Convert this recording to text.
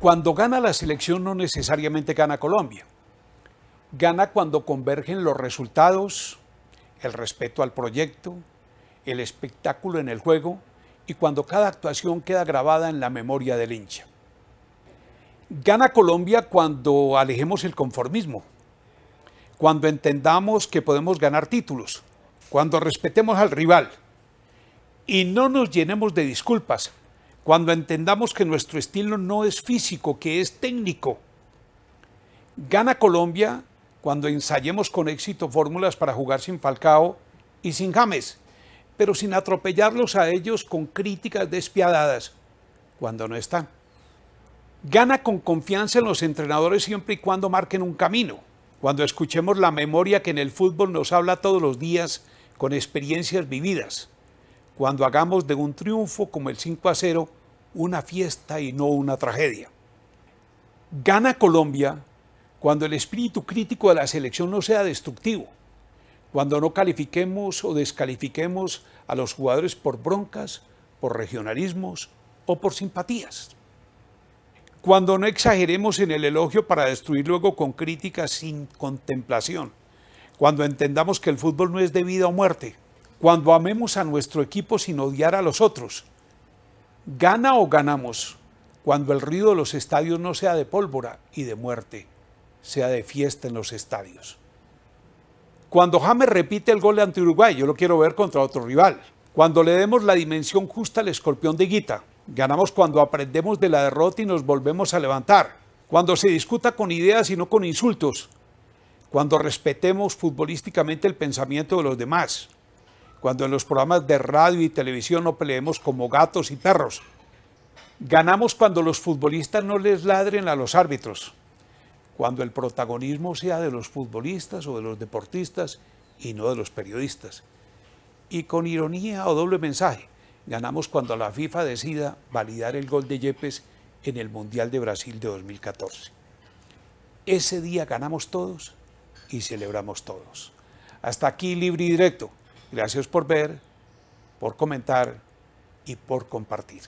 Cuando gana la selección no necesariamente gana Colombia. Gana cuando convergen los resultados, el respeto al proyecto, el espectáculo en el juego y cuando cada actuación queda grabada en la memoria del hincha. Gana Colombia cuando alejemos el conformismo, cuando entendamos que podemos ganar títulos, cuando respetemos al rival y no nos llenemos de disculpas cuando entendamos que nuestro estilo no es físico, que es técnico. Gana Colombia cuando ensayemos con éxito fórmulas para jugar sin Falcao y sin James, pero sin atropellarlos a ellos con críticas despiadadas cuando no están. Gana con confianza en los entrenadores siempre y cuando marquen un camino, cuando escuchemos la memoria que en el fútbol nos habla todos los días con experiencias vividas cuando hagamos de un triunfo como el 5 a 0 una fiesta y no una tragedia. Gana Colombia cuando el espíritu crítico de la selección no sea destructivo, cuando no califiquemos o descalifiquemos a los jugadores por broncas, por regionalismos o por simpatías. Cuando no exageremos en el elogio para destruir luego con críticas sin contemplación. Cuando entendamos que el fútbol no es de vida o muerte, cuando amemos a nuestro equipo sin odiar a los otros. Gana o ganamos cuando el ruido de los estadios no sea de pólvora y de muerte, sea de fiesta en los estadios. Cuando James repite el gol ante Uruguay, yo lo quiero ver contra otro rival. Cuando le demos la dimensión justa al escorpión de Guita, ganamos cuando aprendemos de la derrota y nos volvemos a levantar. Cuando se discuta con ideas y no con insultos. Cuando respetemos futbolísticamente el pensamiento de los demás cuando en los programas de radio y televisión no peleemos como gatos y perros. Ganamos cuando los futbolistas no les ladren a los árbitros, cuando el protagonismo sea de los futbolistas o de los deportistas y no de los periodistas. Y con ironía o doble mensaje, ganamos cuando la FIFA decida validar el gol de Yepes en el Mundial de Brasil de 2014. Ese día ganamos todos y celebramos todos. Hasta aquí libre y directo. Gracias por ver, por comentar y por compartir.